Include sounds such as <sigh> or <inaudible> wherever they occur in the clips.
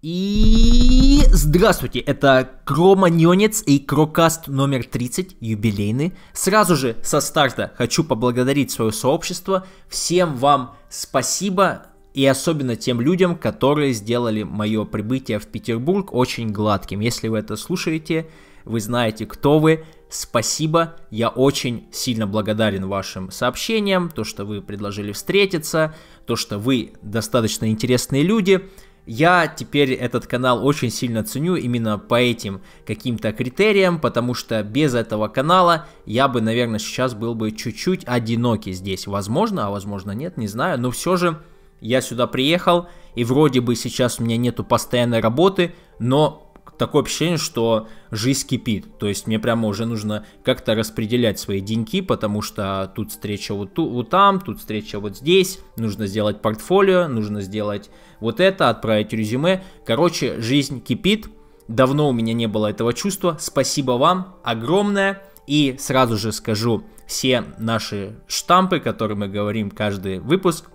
И здравствуйте, это Кроманьонец и Крокаст номер 30, юбилейный. Сразу же со старта хочу поблагодарить свое сообщество. Всем вам спасибо и особенно тем людям, которые сделали мое прибытие в Петербург очень гладким. Если вы это слушаете, вы знаете, кто вы, Спасибо, я очень сильно благодарен вашим сообщениям, то, что вы предложили встретиться, то, что вы достаточно интересные люди. Я теперь этот канал очень сильно ценю именно по этим каким-то критериям, потому что без этого канала я бы, наверное, сейчас был бы чуть-чуть одинокий здесь. Возможно, а возможно нет, не знаю, но все же я сюда приехал, и вроде бы сейчас у меня нету постоянной работы, но такое ощущение, что жизнь кипит. То есть мне прямо уже нужно как-то распределять свои деньги, потому что тут встреча вот, ту, вот там, тут встреча вот здесь, нужно сделать портфолио, нужно сделать вот это, отправить резюме. Короче, жизнь кипит. Давно у меня не было этого чувства. Спасибо вам огромное. И сразу же скажу все наши штампы, которые мы говорим каждый выпуск.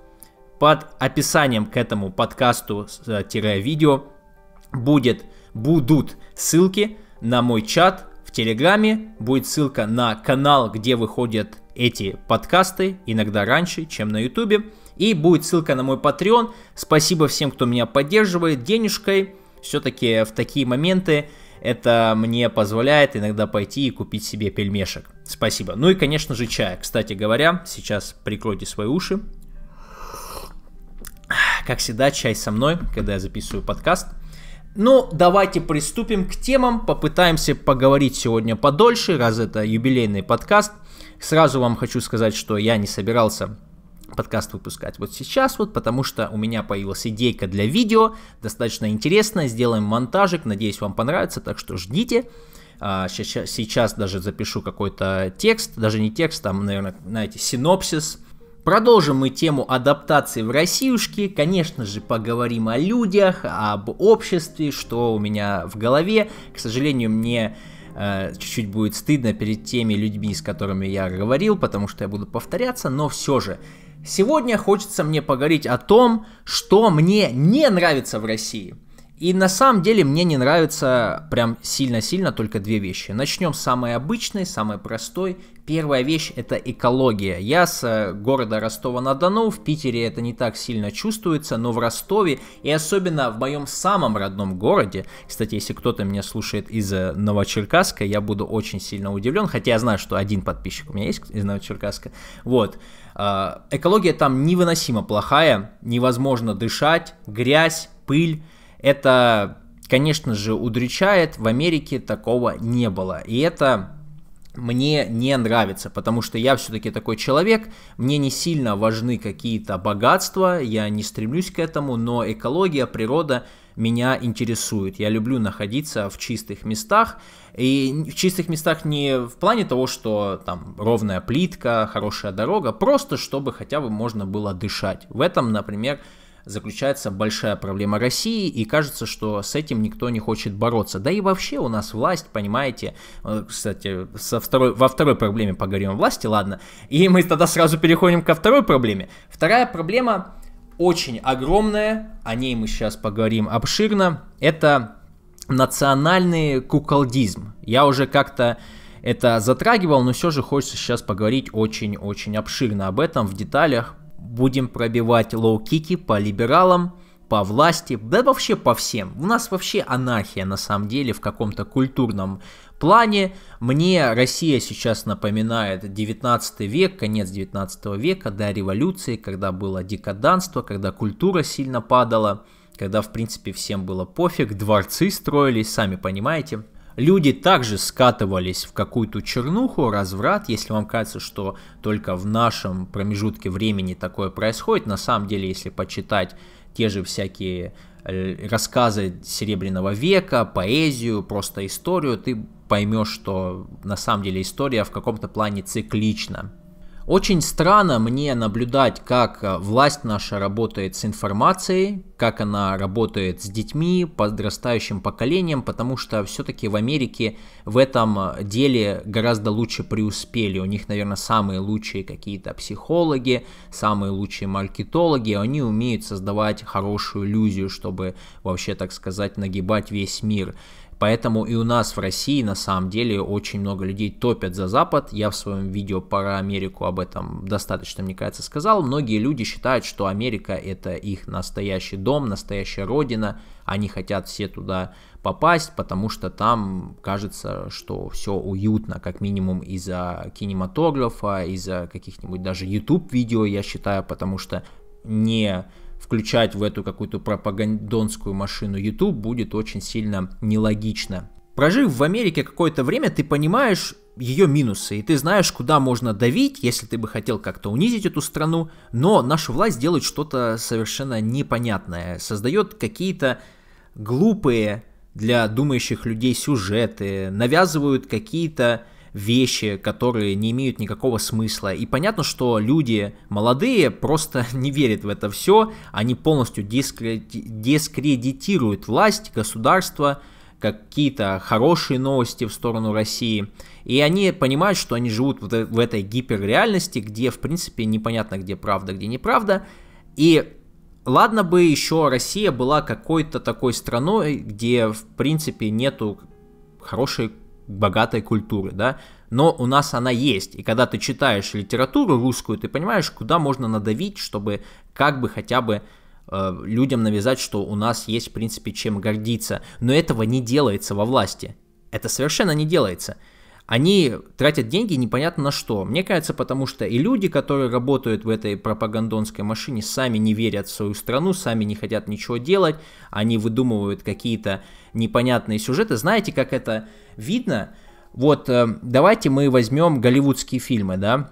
Под описанием к этому подкасту-видео э, будет будут ссылки на мой чат в Телеграме, будет ссылка на канал, где выходят эти подкасты, иногда раньше, чем на Ютубе. И будет ссылка на мой Patreon. Спасибо всем, кто меня поддерживает денежкой. Все-таки в такие моменты это мне позволяет иногда пойти и купить себе пельмешек. Спасибо. Ну и, конечно же, чая. Кстати говоря, сейчас прикройте свои уши. Как всегда, чай со мной, когда я записываю подкаст – ну, давайте приступим к темам, попытаемся поговорить сегодня подольше, раз это юбилейный подкаст. Сразу вам хочу сказать, что я не собирался подкаст выпускать вот сейчас вот, потому что у меня появилась идейка для видео, достаточно интересная, сделаем монтажик, надеюсь вам понравится, так что ждите. А, сейчас даже запишу какой-то текст, даже не текст, там, наверное, знаете, синопсис, Продолжим мы тему адаптации в Россиюшке, конечно же поговорим о людях, об обществе, что у меня в голове. К сожалению, мне э, чуть-чуть будет стыдно перед теми людьми, с которыми я говорил, потому что я буду повторяться, но все же. Сегодня хочется мне поговорить о том, что мне не нравится в России. И на самом деле мне не нравится прям сильно-сильно только две вещи. Начнем с самой обычной, самой простой Первая вещь – это экология. Я с э, города Ростова-на-Дону, в Питере это не так сильно чувствуется, но в Ростове и особенно в моем самом родном городе, кстати, если кто-то меня слушает из э, Новочеркасска, я буду очень сильно удивлен, хотя я знаю, что один подписчик у меня есть из Новочеркасска, вот. Э, экология там невыносимо плохая, невозможно дышать, грязь, пыль, это конечно же, удручает, в Америке такого не было. И это мне не нравится, потому что я все-таки такой человек, мне не сильно важны какие-то богатства, я не стремлюсь к этому, но экология, природа меня интересует. Я люблю находиться в чистых местах, и в чистых местах не в плане того, что там ровная плитка, хорошая дорога, просто чтобы хотя бы можно было дышать. В этом, например, заключается большая проблема России, и кажется, что с этим никто не хочет бороться. Да и вообще у нас власть, понимаете, э, кстати, со второй, во второй проблеме поговорим о власти, ладно, и мы тогда сразу переходим ко второй проблеме. Вторая проблема очень огромная, о ней мы сейчас поговорим обширно, это национальный куколдизм. Я уже как-то это затрагивал, но все же хочется сейчас поговорить очень-очень обширно об этом в деталях, будем пробивать лоу-кики по либералам, по власти, да вообще по всем. У нас вообще анархия на самом деле в каком-то культурном плане. Мне Россия сейчас напоминает 19 век, конец 19 века, до революции, когда было декаданство, когда культура сильно падала, когда в принципе всем было пофиг, дворцы строились, сами понимаете – Люди также скатывались в какую-то чернуху, разврат, если вам кажется, что только в нашем промежутке времени такое происходит. На самом деле, если почитать те же всякие э, рассказы Серебряного века, поэзию, просто историю, ты поймешь, что на самом деле история в каком-то плане циклична. Очень странно мне наблюдать, как э, власть наша работает с информацией, как она работает с детьми, подрастающим поколением, потому что все-таки в Америке в этом э, деле гораздо лучше преуспели. У них, наверное, самые лучшие какие-то психологи, самые лучшие маркетологи, они умеют создавать хорошую иллюзию, чтобы вообще, так сказать, нагибать весь мир. Поэтому и у нас в России на самом деле очень много людей топят за Запад. Я в своем видео про Америку об этом достаточно, мне кажется, сказал. Многие люди считают, что Америка это их настоящий дом, настоящая родина. Они хотят все туда попасть, потому что там кажется, что все уютно, как минимум из-за кинематографа, из-за каких-нибудь даже YouTube видео, я считаю, потому что не включать в эту какую-то пропагандонскую машину YouTube будет очень сильно нелогично. Прожив в Америке какое-то время, ты понимаешь ее минусы, и ты знаешь, куда можно давить, если ты бы хотел как-то унизить эту страну, но наша власть делает что-то совершенно непонятное, создает какие-то глупые для думающих людей сюжеты, навязывают какие-то вещи, которые не имеют никакого смысла. И понятно, что люди молодые просто <laughs> не верят в это все, они полностью дискредитируют власть, государство, какие-то хорошие новости в сторону России. И они понимают, что они живут в этой гиперреальности, где, в принципе, непонятно, где правда, где неправда. И ладно бы еще Россия была какой-то такой страной, где, в принципе, нету хорошей богатой культуры, да, но у нас она есть, и когда ты читаешь литературу русскую, ты понимаешь, куда можно надавить, чтобы как бы хотя бы э, людям навязать, что у нас есть, в принципе, чем гордиться, но этого не делается во власти, это совершенно не делается, они тратят деньги непонятно на что. Мне кажется, потому что и люди, которые работают в этой пропагандонской машине, сами не верят в свою страну, сами не хотят ничего делать, они выдумывают какие-то непонятные сюжеты. Знаете, как это видно? Вот э, давайте мы возьмем голливудские фильмы, да?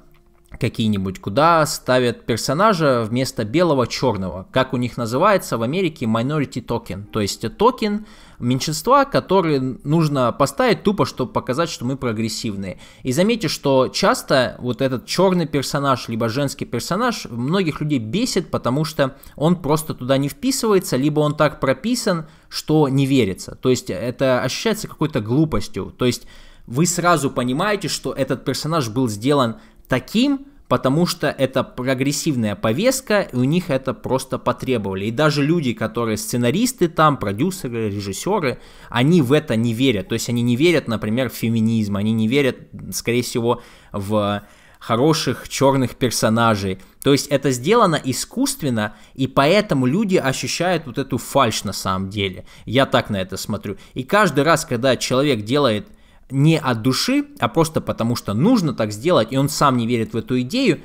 какие-нибудь, куда ставят персонажа вместо белого черного, как у них называется в Америке minority токен, то есть токен меньшинства, который нужно поставить тупо, чтобы показать, что мы прогрессивные. И заметьте, что часто вот этот черный персонаж, либо женский персонаж, многих людей бесит, потому что он просто туда не вписывается, либо он так прописан, что не верится. То есть это ощущается какой-то глупостью. То есть вы сразу понимаете, что этот персонаж был сделан таким, потому что это прогрессивная повестка, и у них это просто потребовали. И даже люди, которые сценаристы там, продюсеры, режиссеры, они в это не верят. То есть они не верят, например, в феминизм, они не верят, скорее всего, в хороших черных персонажей. То есть это сделано искусственно, и поэтому люди ощущают вот эту фальш на самом деле. Я так на это смотрю. И каждый раз, когда человек делает не от души, а просто потому что нужно так сделать, и он сам не верит в эту идею,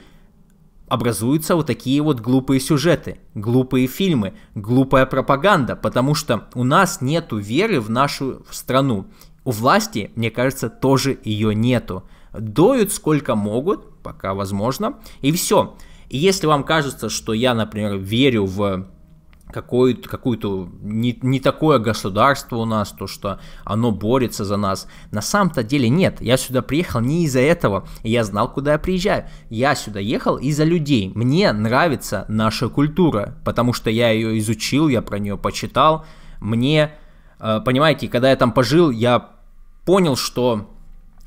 образуются вот такие вот глупые сюжеты, глупые фильмы, глупая пропаганда, потому что у нас нету веры в нашу страну. У власти, мне кажется, тоже ее нету. Доют сколько могут, пока возможно, и все. И если вам кажется, что я, например, верю в какое-то, какое-то не, не такое государство у нас, то, что оно борется за нас. На самом-то деле нет, я сюда приехал не из-за этого, я знал, куда я приезжаю. Я сюда ехал из-за людей, мне нравится наша культура, потому что я ее изучил, я про нее почитал, мне, э, понимаете, когда я там пожил, я понял, что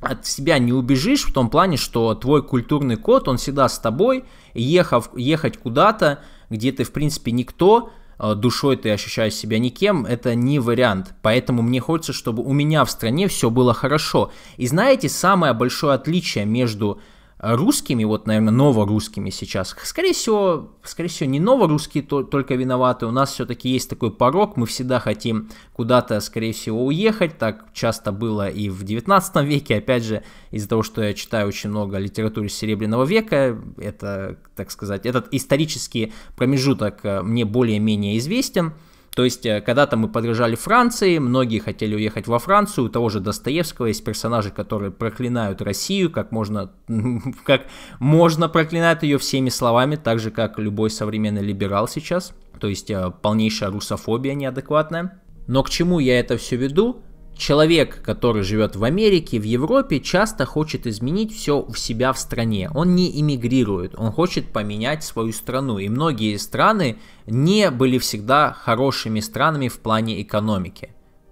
от себя не убежишь в том плане, что твой культурный код, он всегда с тобой, ехав, ехать куда-то, где ты, в принципе, никто, Э, душой ты ощущаешь себя никем, это не вариант. Поэтому мне хочется, чтобы у меня в стране все было хорошо. И знаете, самое большое отличие между русскими, вот, наверное, новорусскими сейчас. Скорее всего, скорее всего, не новорусские то, только виноваты. У нас все-таки есть такой порог, мы всегда хотим куда-то, скорее всего, уехать. Так часто было и в 19 веке. Опять же, из-за того, что я читаю очень много литературы Серебряного века, это, так сказать, этот исторический промежуток э, мне более-менее известен. То есть, э, когда-то мы подражали Франции, многие хотели уехать во Францию, у того же Достоевского есть персонажи, которые проклинают Россию, как можно, <laughs> как можно проклинать ее всеми словами, так же, как любой современный либерал сейчас, то есть э, полнейшая русофобия неадекватная. Но к чему я это все веду? Человек, который живет в Америке, в Европе, часто хочет изменить все в себя в стране. Он не эмигрирует, он хочет поменять свою страну. И многие страны не были всегда хорошими странами в плане экономики.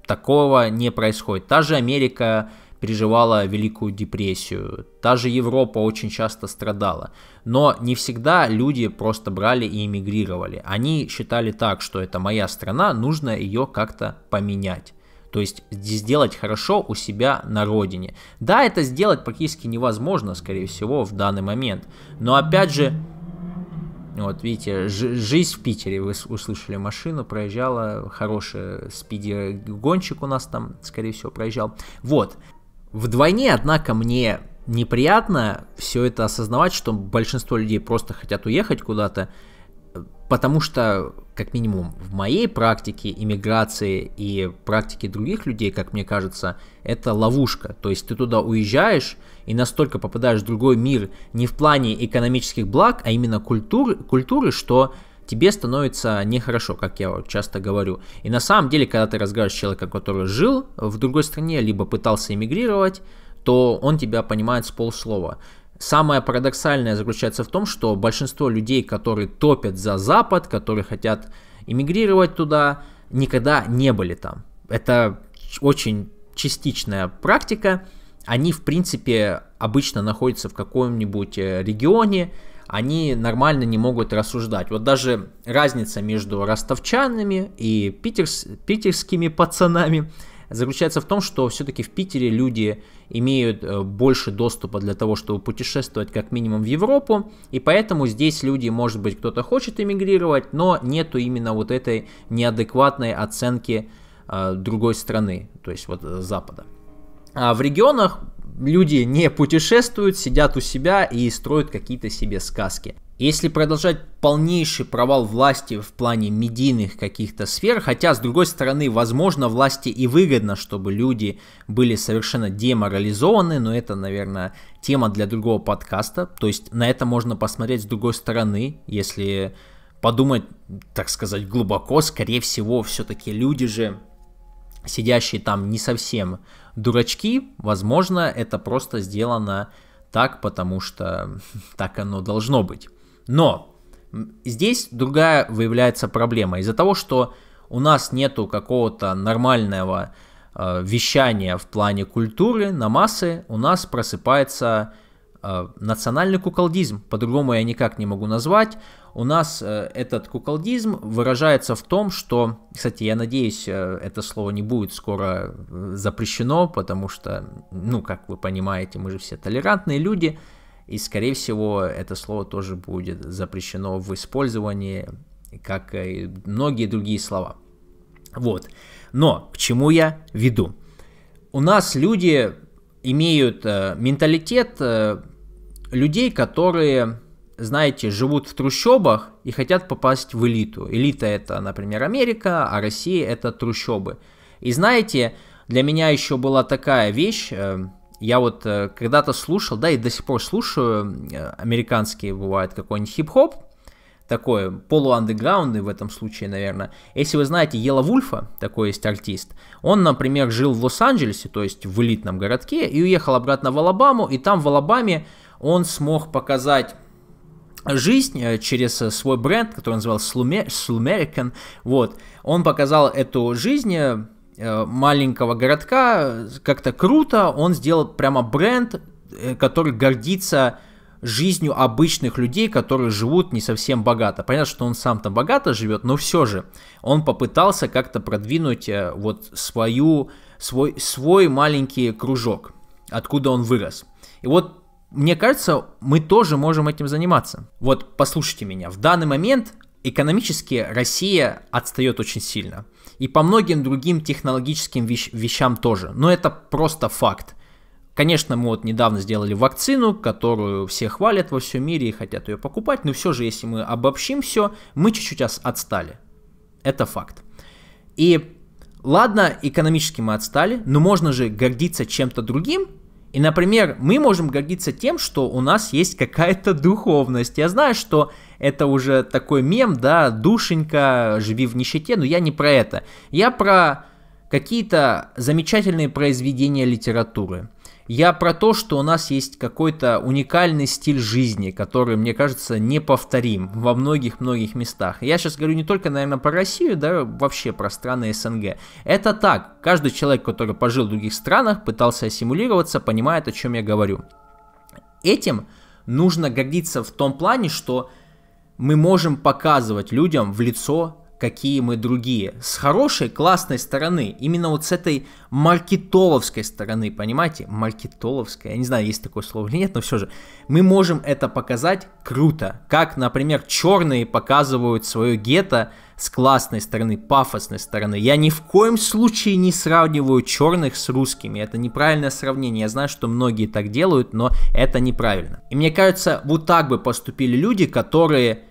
Такого не происходит. Та же Америка переживала Великую депрессию, та же Европа очень часто страдала. Но не всегда люди просто брали и эмигрировали. Они считали так, что это моя страна, нужно ее как-то поменять. То есть сделать хорошо у себя на родине. Да, это сделать практически невозможно, скорее всего, в данный момент. Но опять же, вот видите, жизнь в Питере, вы услышали машину, проезжала, хороший спиди-гонщик у нас там, скорее всего, проезжал. Вот. Вдвойне, однако, мне неприятно все это осознавать, что большинство людей просто хотят уехать куда-то, Потому что, как минимум, в моей практике иммиграции и практике других людей, как мне кажется, это ловушка. То есть ты туда уезжаешь и настолько попадаешь в другой мир не в плане экономических благ, а именно культур, культуры, что тебе становится нехорошо, как я часто говорю. И на самом деле, когда ты разговариваешь с человеком, который жил в другой стране, либо пытался эмигрировать, то он тебя понимает с полслова. Самое парадоксальное заключается в том, что большинство людей, которые топят за Запад, которые хотят эмигрировать туда, никогда не были там. Это очень частичная практика. Они, в принципе, обычно находятся в каком-нибудь э, регионе, они нормально не могут рассуждать. Вот даже разница между ростовчанами и питерс, питерскими пацанами – заключается в том, что все-таки в Питере люди имеют э, больше доступа для того, чтобы путешествовать как минимум в Европу, и поэтому здесь люди, может быть, кто-то хочет эмигрировать, но нету именно вот этой неадекватной оценки э, другой страны, то есть вот э, Запада. А в регионах люди не путешествуют, сидят у себя и строят какие-то себе сказки. Если продолжать полнейший провал власти в плане медийных каких-то сфер, хотя, с другой стороны, возможно, власти и выгодно, чтобы люди были совершенно деморализованы, но это, наверное, тема для другого подкаста, то есть на это можно посмотреть с другой стороны, если подумать, так сказать, глубоко, скорее всего, все-таки люди же, сидящие там не совсем дурачки, возможно, это просто сделано так, потому что <laughs> так оно должно быть. Но здесь другая выявляется проблема. Из-за того, что у нас нету какого-то нормального э, вещания в плане культуры на массы, у нас просыпается э, национальный куколдизм. По-другому я никак не могу назвать. У нас э, этот куколдизм выражается в том, что, кстати, я надеюсь, э, это слово не будет скоро э, запрещено, потому что, ну, как вы понимаете, мы же все толерантные люди. Э, и, скорее всего, это слово тоже будет запрещено в использовании, как и многие другие слова. Вот. Но к чему я веду? У нас люди имеют э, менталитет э, людей, которые, знаете, живут в трущобах и хотят попасть в элиту. Элита это, например, Америка, а Россия это трущобы. И знаете, для меня еще была такая вещь, э, я вот э, когда-то слушал, да, и до сих пор слушаю, э, американские бывают какой-нибудь хип-хоп, такой полуандеграундный в этом случае, наверное. Если вы знаете Ела Вульфа, такой есть артист, он, например, жил в Лос-Анджелесе, то есть в элитном городке, и уехал обратно в Алабаму, и там в Алабаме он смог показать жизнь э, через э, свой бренд, который он называл Slumerican, вот, он показал эту жизнь э, Э, маленького городка как-то круто, он сделал прямо бренд, э, который гордится жизнью обычных людей, которые живут не совсем богато. Понятно, что он сам там богато живет, но все же он попытался как-то продвинуть э, вот свою, свой, свой маленький кружок, откуда он вырос. И вот мне кажется, мы тоже можем этим заниматься. Вот послушайте меня, в данный момент экономически Россия отстает очень сильно. И по многим другим технологическим вещ- вещам тоже. Но это просто факт. Конечно, мы вот недавно сделали вакцину, которую все хвалят во всем мире и хотят ее покупать, но все же, если мы обобщим все, мы чуть-чуть отстали. Это факт. И ладно, экономически мы отстали, но можно же гордиться чем-то другим, и, например, мы можем гордиться тем, что у нас есть какая-то духовность. Я знаю, что это уже такой мем, да, душенька, живи в нищете, но я не про это. Я про какие-то замечательные произведения литературы. Я про то, что у нас есть какой-то уникальный стиль жизни, который, мне кажется, неповторим во многих-многих местах. Я сейчас говорю не только, наверное, про Россию, да, вообще про страны СНГ. Это так. Каждый человек, который пожил в других странах, пытался ассимилироваться, понимает, о чем я говорю. Этим нужно гордиться в том плане, что мы можем показывать людям в лицо какие мы другие. С хорошей, классной стороны, именно вот с этой маркетоловской стороны, понимаете? Маркетоловской, я не знаю, есть такое слово или нет, но все же. Мы можем это показать круто, как, например, черные показывают свое гетто с классной стороны, пафосной стороны. Я ни в коем случае не сравниваю черных с русскими, это неправильное сравнение. Я знаю, что многие так делают, но это неправильно. И мне кажется, вот так бы поступили люди, которые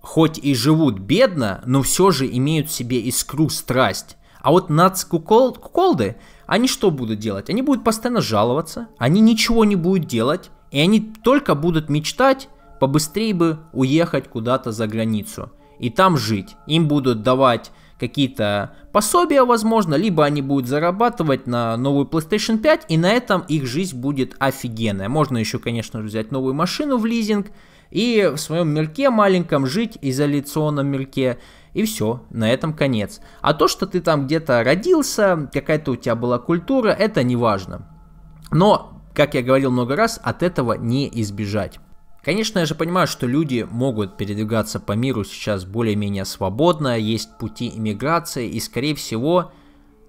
хоть и живут бедно, но все же имеют в себе искру страсть. А вот нац куколды, они что будут делать? Они будут постоянно жаловаться, они ничего не будут делать, и они только будут мечтать побыстрее бы уехать куда-то за границу и там жить. Им будут давать какие-то пособия, возможно, либо они будут зарабатывать на новую PlayStation 5, и на этом их жизнь будет офигенная. Можно еще, конечно взять новую машину в лизинг, и в своем мирке маленьком жить, изоляционном мирке, и все, на этом конец. А то, что ты там где-то родился, какая-то у тебя была культура, это не важно. Но, как я говорил много раз, от этого не избежать. Конечно, я же понимаю, что люди могут передвигаться по миру сейчас более-менее свободно, есть пути иммиграции, и, скорее всего,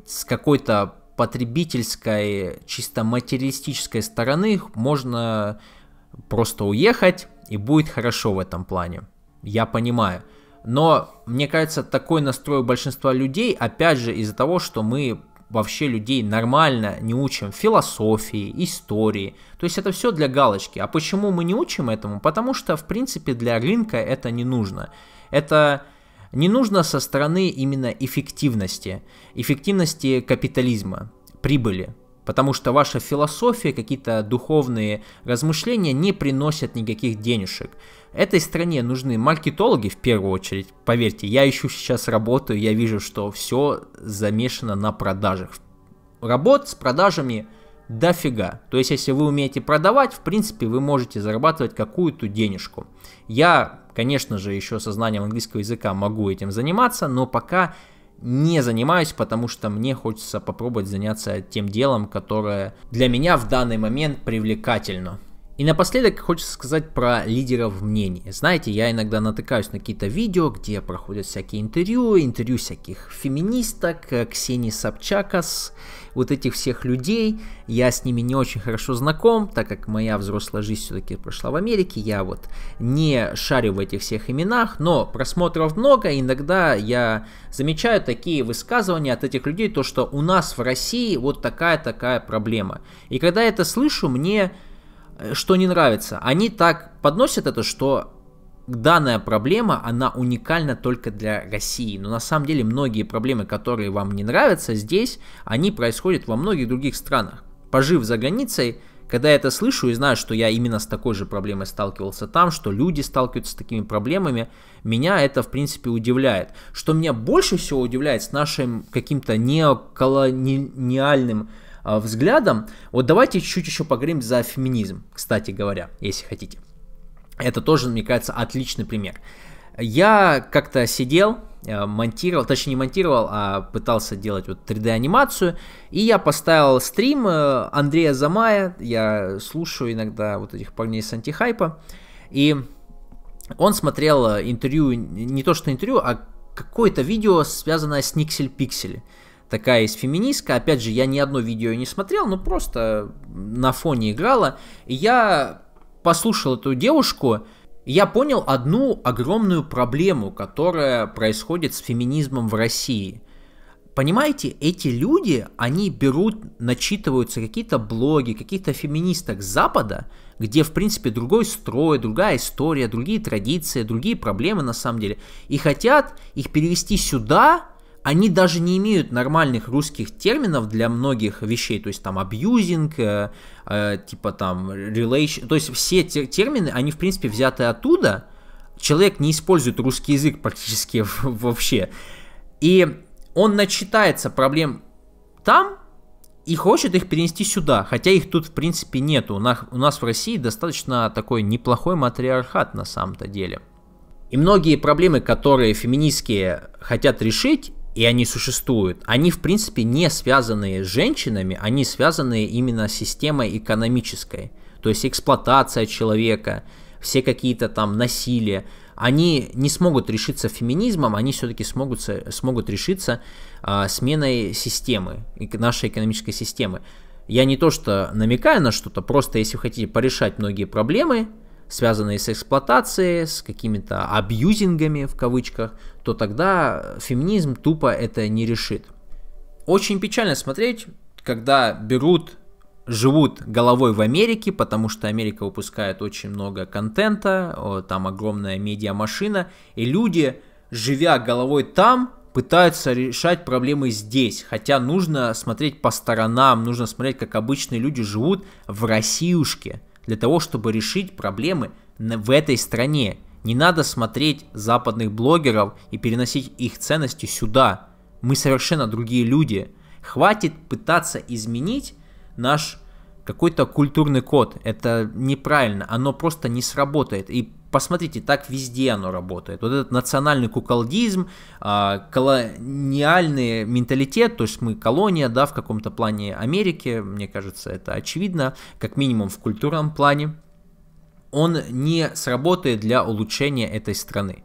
с какой-то потребительской, чисто материалистической стороны можно просто уехать, и будет хорошо в этом плане. Я понимаю. Но, мне кажется, такой настрой у большинства людей, опять же, из-за того, что мы вообще людей нормально не учим философии, истории. То есть это все для галочки. А почему мы не учим этому? Потому что, в принципе, для рынка это не нужно. Это не нужно со стороны именно эффективности, эффективности капитализма, прибыли потому что ваша философия, какие-то духовные размышления не приносят никаких денежек. Этой стране нужны маркетологи в первую очередь, поверьте, я ищу сейчас работу, я вижу, что все замешано на продажах. Работ с продажами дофига. То есть, если вы умеете продавать, в принципе, вы можете зарабатывать какую-то денежку. Я, конечно же, еще со знанием английского языка могу этим заниматься, но пока не занимаюсь, потому что мне хочется попробовать заняться тем делом, которое для меня в данный момент привлекательно. И напоследок хочется сказать про лидеров мнений. Знаете, я иногда натыкаюсь на какие-то видео, где проходят всякие интервью, интервью всяких феминисток, э, Ксении Собчакас вот этих всех людей, я с ними не очень хорошо знаком, так как моя взрослая жизнь все-таки прошла в Америке, я вот не шарю в этих всех именах, но просмотров много, иногда я замечаю такие высказывания от этих людей, то что у нас в России вот такая-такая проблема. И когда я это слышу, мне э, что не нравится. Они так подносят это, что данная проблема, она уникальна только для России. Но на самом деле многие проблемы, которые вам не нравятся здесь, они происходят во многих других странах. Пожив за границей, когда я это слышу и знаю, что я именно с такой же проблемой сталкивался там, что люди сталкиваются с такими проблемами, меня это, в принципе, удивляет. Что меня больше всего удивляет с нашим каким-то неоколониальным а, взглядом, вот давайте чуть-чуть еще поговорим за феминизм, кстати говоря, если хотите. Это тоже, мне кажется, отличный пример. Я как-то сидел, э, монтировал, точнее не монтировал, а пытался делать вот 3D-анимацию, и я поставил стрим э, Андрея Замая, я слушаю иногда вот этих парней с антихайпа, и он смотрел э, интервью, не то что интервью, а какое-то видео, связанное с Никсель Пиксель. Такая есть феминистка, опять же, я ни одно видео не смотрел, но просто на фоне играла, и я послушал эту девушку, я понял одну огромную проблему, которая происходит с феминизмом в России. Понимаете, эти люди, они берут, начитываются какие-то блоги, каких-то феминисток с Запада, где, в принципе, другой строй, другая история, другие традиции, другие проблемы на самом деле, и хотят их перевести сюда, они даже не имеют нормальных русских терминов для многих вещей, то есть там абьюзинг, э, э, типа там relation, то есть все те термины, они в принципе взяты оттуда, человек не использует русский язык практически <laughs> вообще, и он начитается проблем там и хочет их перенести сюда, хотя их тут в принципе нету, у нас, у нас в России достаточно такой неплохой матриархат на самом-то деле. И многие проблемы, которые феминистские хотят решить, и они существуют, они, в принципе, не связаны с женщинами, они связаны именно с системой экономической. То есть эксплуатация человека, все какие-то там насилия, они не смогут решиться феминизмом, они все-таки смогут, смогут решиться а, сменой системы, нашей экономической системы. Я не то что намекаю на что-то, просто если хотите порешать многие проблемы, связанные с эксплуатацией, с какими-то абьюзингами в кавычках, то тогда феминизм тупо это не решит. Очень печально смотреть, когда берут живут головой в Америке, потому что Америка выпускает очень много контента, там огромная медиамашина, и люди, живя головой там, пытаются решать проблемы здесь, хотя нужно смотреть по сторонам, нужно смотреть, как обычные люди живут в Россиюшке для того, чтобы решить проблемы в этой стране. Не надо смотреть западных блогеров и переносить их ценности сюда. Мы совершенно другие люди. Хватит пытаться изменить наш какой-то культурный код. Это неправильно, оно просто не сработает. И посмотрите, так везде оно работает. Вот этот национальный куколдизм, а, колониальный менталитет, то есть мы колония, да, в каком-то плане Америки, мне кажется, это очевидно, как минимум в культурном плане, он не сработает для улучшения этой страны.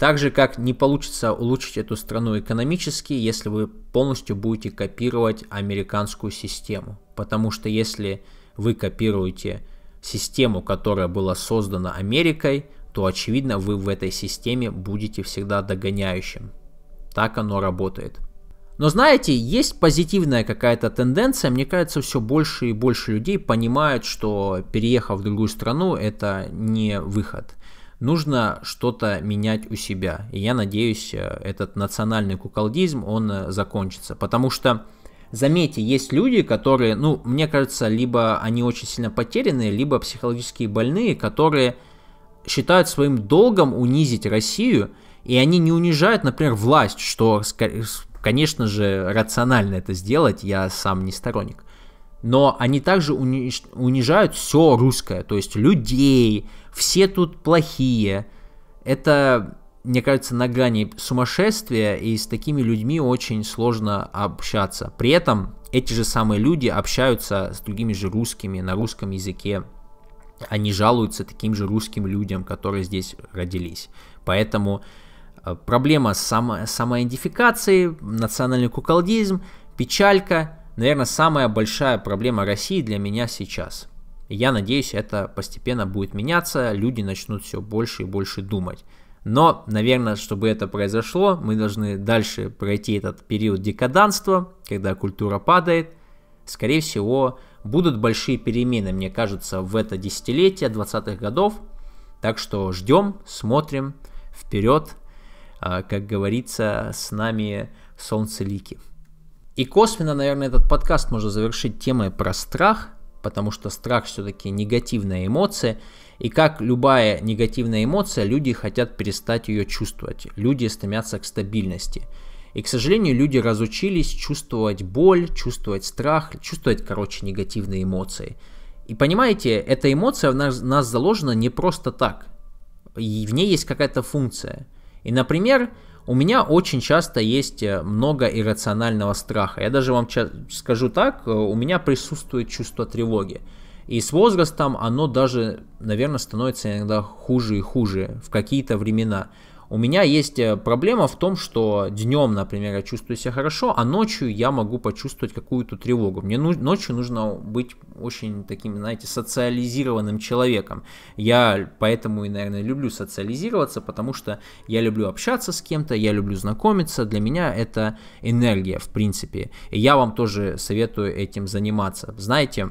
Так же, как не получится улучшить эту страну экономически, если вы полностью будете копировать американскую систему. Потому что если вы копируете систему, которая была создана Америкой, то очевидно вы в этой системе будете всегда догоняющим. Так оно работает. Но знаете, есть позитивная какая-то тенденция, мне кажется, все больше и больше людей понимают, что переехав в другую страну, это не выход. Нужно что-то менять у себя. И я надеюсь, э, этот национальный куколдизм, он э, закончится. Потому что Заметьте, есть люди, которые, ну, мне кажется, либо они очень сильно потерянные, либо психологически больные, которые считают своим долгом унизить Россию, и они не унижают, например, власть, что, конечно же, рационально это сделать, я сам не сторонник. Но они также унижают все русское, то есть людей, все тут плохие. Это мне кажется, на грани сумасшествия, и с такими людьми очень сложно общаться. При этом эти же самые люди общаются с другими же русскими на русском языке. Они жалуются таким же русским людям, которые здесь родились. Поэтому э, проблема с само, самоидентификацией, национальный куколдизм, печалька, наверное, самая большая проблема России для меня сейчас. Я надеюсь, это постепенно будет меняться, люди начнут все больше и больше думать. Но, наверное, чтобы это произошло, мы должны дальше пройти этот период декаданства, когда культура падает. Скорее всего, будут большие перемены, мне кажется, в это десятилетие 20-х годов. Так что ждем, смотрим вперед, а, как говорится, с нами солнце лики. И косвенно, наверное, этот подкаст можно завершить темой про страх, потому что страх все-таки негативная эмоция, и как любая негативная эмоция, люди хотят перестать ее чувствовать. Люди стремятся к стабильности. И, к сожалению, люди разучились чувствовать боль, чувствовать страх, чувствовать, короче, негативные эмоции. И понимаете, эта эмоция в нас, в нас заложена не просто так. И в ней есть какая-то функция. И, например, у меня очень часто есть э, много иррационального страха. Я даже вам скажу так, э, у меня присутствует чувство тревоги. И с возрастом оно даже, наверное, становится иногда хуже и хуже в какие-то времена. У меня есть э, проблема в том, что днем, например, я чувствую себя хорошо, а ночью я могу почувствовать какую-то тревогу. Мне ночью нужно быть очень таким, знаете, социализированным человеком. Я поэтому и, наверное, люблю социализироваться, потому что я люблю общаться с кем-то, я люблю знакомиться. Для меня это энергия, в принципе. И я вам тоже советую этим заниматься. Знаете,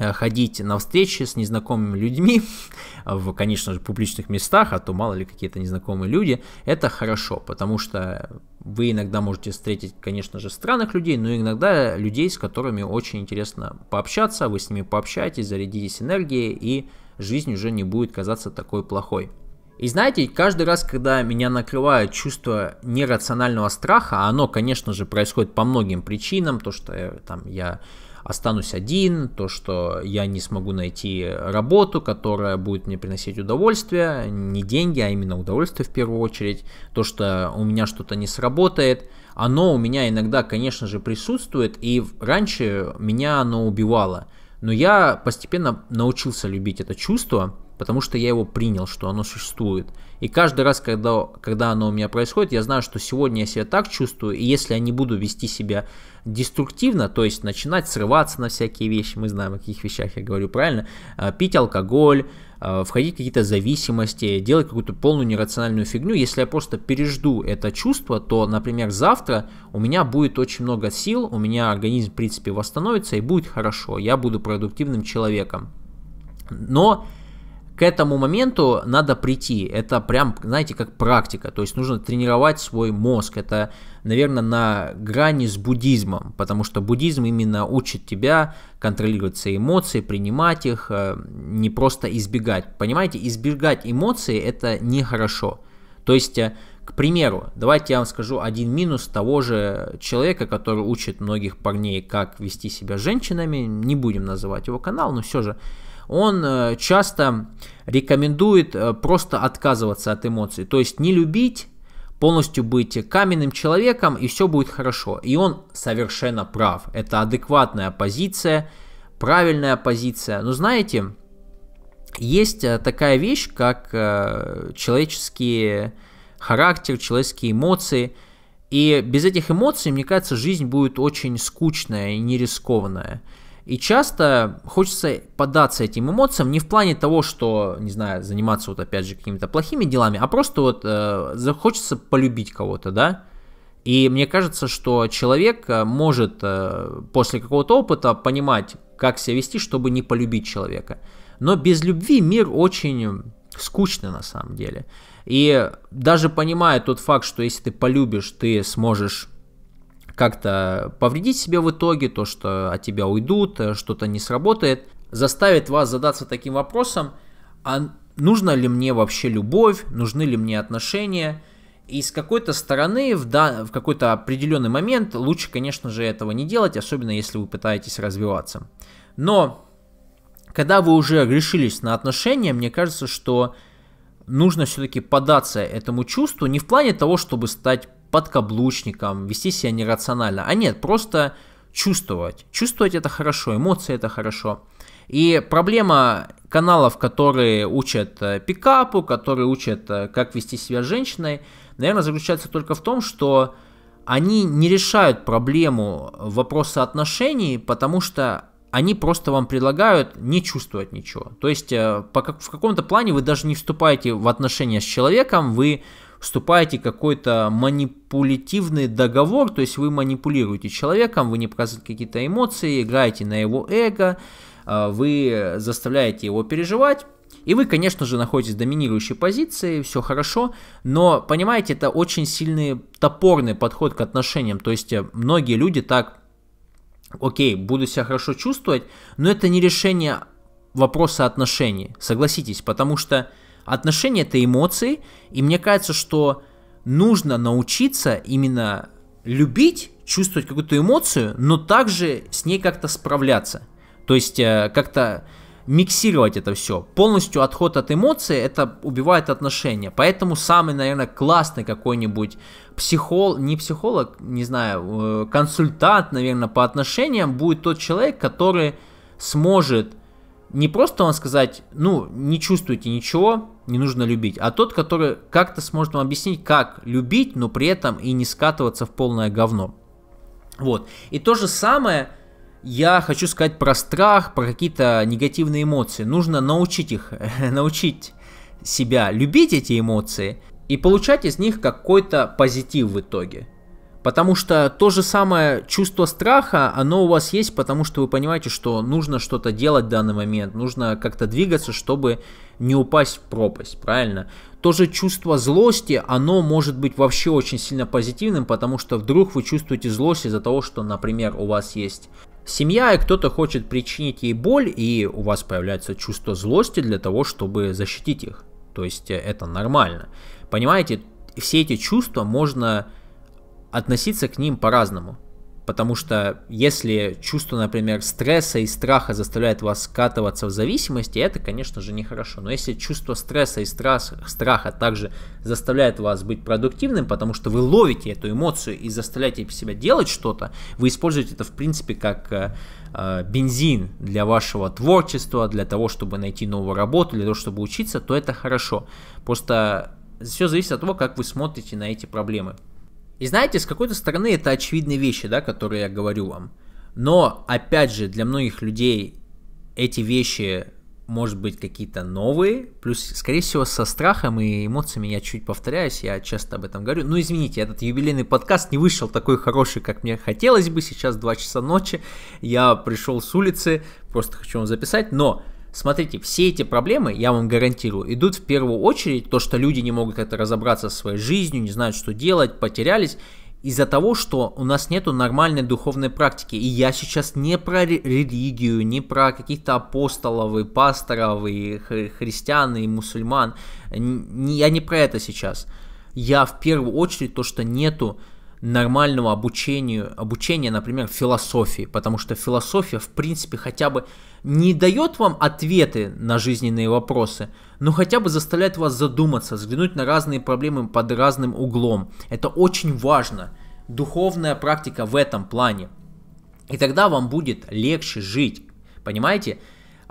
Э, ходить на встречи с незнакомыми людьми, <laughs> в, конечно же, публичных местах, а то мало ли какие-то незнакомые люди, это хорошо, потому что вы иногда можете встретить, конечно же, странных людей, но иногда людей, с которыми очень интересно пообщаться, вы с ними пообщаетесь, зарядитесь энергией, и жизнь уже не будет казаться такой плохой. И знаете, каждый раз, когда меня накрывает чувство нерационального страха, а оно, конечно же, происходит по многим причинам, то, что я, э, там, я останусь один, то, что я не смогу найти работу, которая будет мне приносить удовольствие, не деньги, а именно удовольствие в первую очередь, то, что у меня что-то не сработает, оно у меня иногда, конечно же, присутствует, и раньше меня оно убивало. Но я постепенно научился любить это чувство, потому что я его принял, что оно существует. И каждый раз, когда, когда оно у меня происходит, я знаю, что сегодня я себя так чувствую, и если я не буду вести себя деструктивно, то есть начинать срываться на всякие вещи, мы знаем, о каких вещах я говорю, правильно, а, пить алкоголь, а, входить в какие-то зависимости, делать какую-то полную нерациональную фигню, если я просто пережду это чувство, то, например, завтра у меня будет очень много сил, у меня организм, в принципе, восстановится и будет хорошо, я буду продуктивным человеком. Но к этому моменту надо прийти. Это прям, знаете, как практика. То есть нужно тренировать свой мозг. Это, наверное, на грани с буддизмом, потому что буддизм именно учит тебя контролировать свои эмоции, принимать их, э, не просто избегать. Понимаете, избегать эмоции это нехорошо. То есть, э, к примеру, давайте я вам скажу один минус того же человека, который учит многих парней, как вести себя с женщинами. Не будем называть его канал, но все же он э, часто рекомендует э, просто отказываться от эмоций, то есть не любить, полностью быть каменным человеком, и все будет хорошо. И он совершенно прав. Это адекватная позиция, правильная позиция. Но знаете, есть э, такая вещь, как человеческий характер, человеческие эмоции. И без этих эмоций, мне кажется, жизнь будет очень скучная и нерискованная. И часто хочется податься этим эмоциям не в плане того, что, не знаю, заниматься вот опять же какими-то плохими делами, а просто вот э, захочется полюбить кого-то, да. И мне кажется, что человек э, может э, после какого-то опыта понимать, как себя вести, чтобы не полюбить человека. Но без любви мир очень скучный на самом деле. И даже понимая тот факт, что если ты полюбишь, ты сможешь как-то повредить себе в итоге, то, что от тебя уйдут, э, что-то не сработает, заставит вас задаться таким вопросом, а нужна ли мне вообще любовь, нужны ли мне отношения, и с какой-то стороны, в, да, в какой-то определенный момент лучше, конечно же, этого не делать, особенно если вы пытаетесь развиваться. Но когда вы уже решились на отношения, мне кажется, что нужно все-таки податься этому чувству не в плане того, чтобы стать под каблучником, вести себя нерационально, а нет, просто чувствовать. Чувствовать это хорошо, эмоции это хорошо. И проблема каналов, которые учат э, пикапу, которые учат, э, как вести себя с женщиной, наверное, заключается только в том, что они не решают проблему вопроса отношений, потому что они просто вам предлагают не чувствовать ничего. То есть э, по, в каком-то плане вы даже не вступаете в отношения с человеком, вы вступаете какой-то манипулятивный договор, то есть вы манипулируете человеком, вы не показываете какие-то эмоции, играете на его эго, а, вы заставляете его переживать, и вы, конечно же, находитесь в доминирующей позиции, все хорошо, но, понимаете, это очень сильный топорный подход к отношениям, то есть э, многие люди так, окей, буду себя хорошо чувствовать, но это не решение вопроса отношений, согласитесь, потому что Отношения — это эмоции, и мне кажется, что нужно научиться именно любить, чувствовать какую-то эмоцию, но также с ней как-то справляться. То есть э, как-то миксировать это все. Полностью отход от эмоций это убивает отношения. Поэтому самый, наверное, классный какой-нибудь психолог, не психолог, не знаю, э, консультант, наверное, по отношениям будет тот человек, который сможет не просто вам сказать, ну, не чувствуете ничего, не нужно любить, а тот, который как-то сможет вам объяснить, как любить, но при этом и не скатываться в полное говно. Вот. И то же самое я хочу сказать про страх, про какие-то негативные эмоции. Нужно научить их, <laughs> научить себя любить эти эмоции и получать из них какой-то позитив в итоге. Потому что то же самое чувство страха, оно у вас есть, потому что вы понимаете, что нужно что-то делать в данный момент, нужно как-то двигаться, чтобы не упасть в пропасть, правильно? То же чувство злости, оно может быть вообще очень сильно позитивным, потому что вдруг вы чувствуете злость из-за того, что, например, у вас есть семья, и кто-то хочет причинить ей боль, и у вас появляется чувство злости для того, чтобы защитить их. То есть э, это нормально. Понимаете, все эти чувства можно относиться к ним по-разному. Потому что если чувство, например, стресса и страха заставляет вас скатываться в зависимости, это, конечно же, нехорошо. Но если чувство стресса и страс, страха также заставляет вас быть продуктивным, потому что вы ловите эту эмоцию и заставляете себя делать что-то, вы используете это, в принципе, как э, э, бензин для вашего творчества, для того, чтобы найти новую работу, для того, чтобы учиться, то это хорошо. Просто все зависит от того, как вы смотрите на эти проблемы. И знаете, с какой-то стороны это очевидные вещи, да, которые я говорю вам. Но, опять же, для многих людей эти вещи, может быть, какие-то новые, плюс, скорее всего, со страхом и эмоциями я чуть повторяюсь, я часто об этом говорю. Ну, извините, этот юбилейный подкаст не вышел такой хороший, как мне хотелось бы, сейчас 2 часа ночи, я пришел с улицы, просто хочу вам записать, но Смотрите, все эти проблемы, я вам гарантирую, идут в первую очередь то, что люди не могут как-то разобраться со своей жизнью, не знают, что делать, потерялись, из-за того, что у нас нету нормальной духовной практики. И я сейчас не про религию, не про каких-то апостолов и пасторов, и христиан, и мусульман. Я не про это сейчас. Я в первую очередь то, что нету нормальному обучению, обучения, например, философии, потому что философия, в принципе, хотя бы не дает вам ответы на жизненные вопросы, но хотя бы заставляет вас задуматься, взглянуть на разные проблемы под разным углом. Это очень важно. Духовная практика в этом плане. И тогда вам будет легче жить. Понимаете?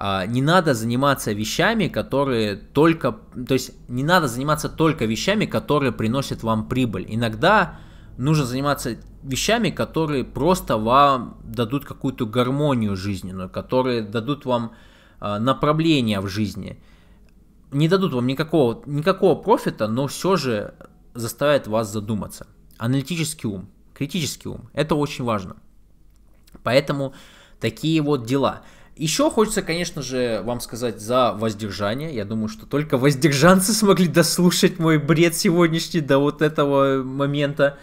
А, не надо заниматься вещами, которые только, то есть не надо заниматься только вещами, которые приносят вам прибыль. Иногда нужно заниматься вещами, которые просто вам дадут какую-то гармонию жизненную, которые дадут вам а, направление в жизни. Не дадут вам никакого, никакого профита, но все же заставят вас задуматься. Аналитический ум, критический ум, это очень важно. Поэтому такие вот дела. Еще хочется, конечно же, вам сказать за воздержание. Я думаю, что только воздержанцы смогли дослушать мой бред сегодняшний до вот этого момента.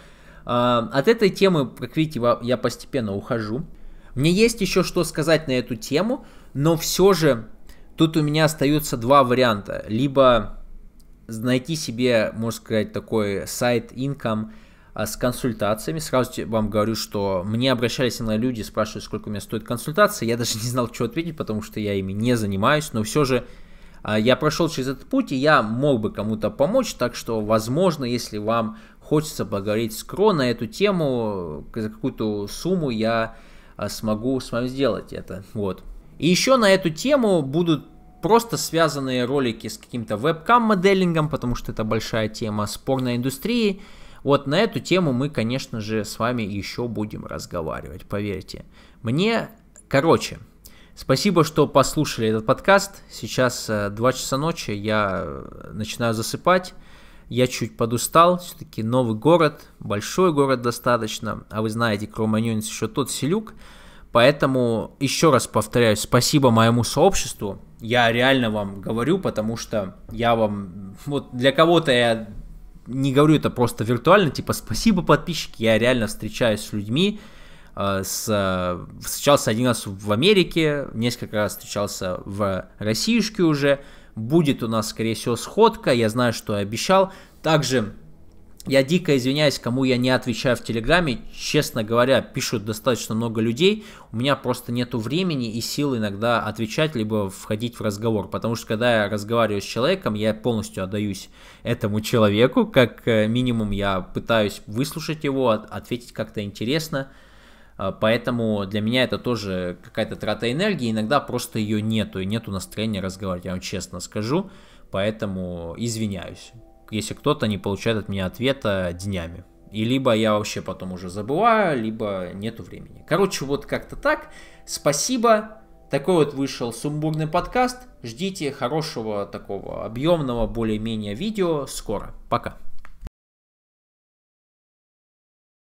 От этой темы, как видите, я постепенно ухожу. Мне есть еще что сказать на эту тему, но все же тут у меня остаются два варианта. Либо найти себе, можно сказать, такой сайт income, а, с консультациями. Сразу вам говорю, что мне обращались на люди, спрашивают, сколько у меня стоит консультация. Я даже <laughs> не знал, что ответить, потому что я ими не занимаюсь, но все же а, я прошел через этот путь, и я мог бы кому-то помочь, так что, возможно, если вам хочется поговорить с Кро на эту тему, за какую-то сумму я а, смогу с вами сделать это. Вот. И еще на эту тему будут просто связанные ролики с каким-то вебкам-моделингом, потому что это большая тема, с порноиндустрией. Вот на эту тему мы, конечно же, с вами еще будем разговаривать, поверьте. Мне, короче, спасибо, что послушали этот подкаст. Сейчас 2 э, часа ночи, я э, начинаю засыпать. Я чуть подустал, все-таки новый город, большой город достаточно, а вы знаете, Кроманьонец еще тот селюк, поэтому еще раз повторяю, спасибо моему сообществу, я реально вам говорю, потому что я вам, вот для кого-то я не говорю это просто виртуально, типа спасибо подписчики, я реально встречаюсь с людьми, э, с, встречался один раз в Америке, несколько раз встречался в Россиюшке уже, Будет у нас, скорее всего, сходка. Я знаю, что я обещал. Также я дико извиняюсь, кому я не отвечаю в Телеграме. Честно говоря, пишут достаточно много людей. У меня просто нету времени и сил иногда отвечать, либо входить в разговор. Потому что когда я разговариваю с человеком, я полностью отдаюсь этому человеку. Как э, минимум я пытаюсь выслушать его, ответить как-то интересно. А, поэтому для меня это тоже какая-то трата энергии, иногда просто ее нету, и нету настроения разговаривать, я вам честно скажу, поэтому извиняюсь, если кто-то не получает от меня ответа днями. И либо я вообще потом уже забываю, либо нету времени. Короче, вот как-то так. Спасибо. Такой вот вышел сумбурный подкаст. Ждите хорошего такого объемного более-менее видео скоро. Пока.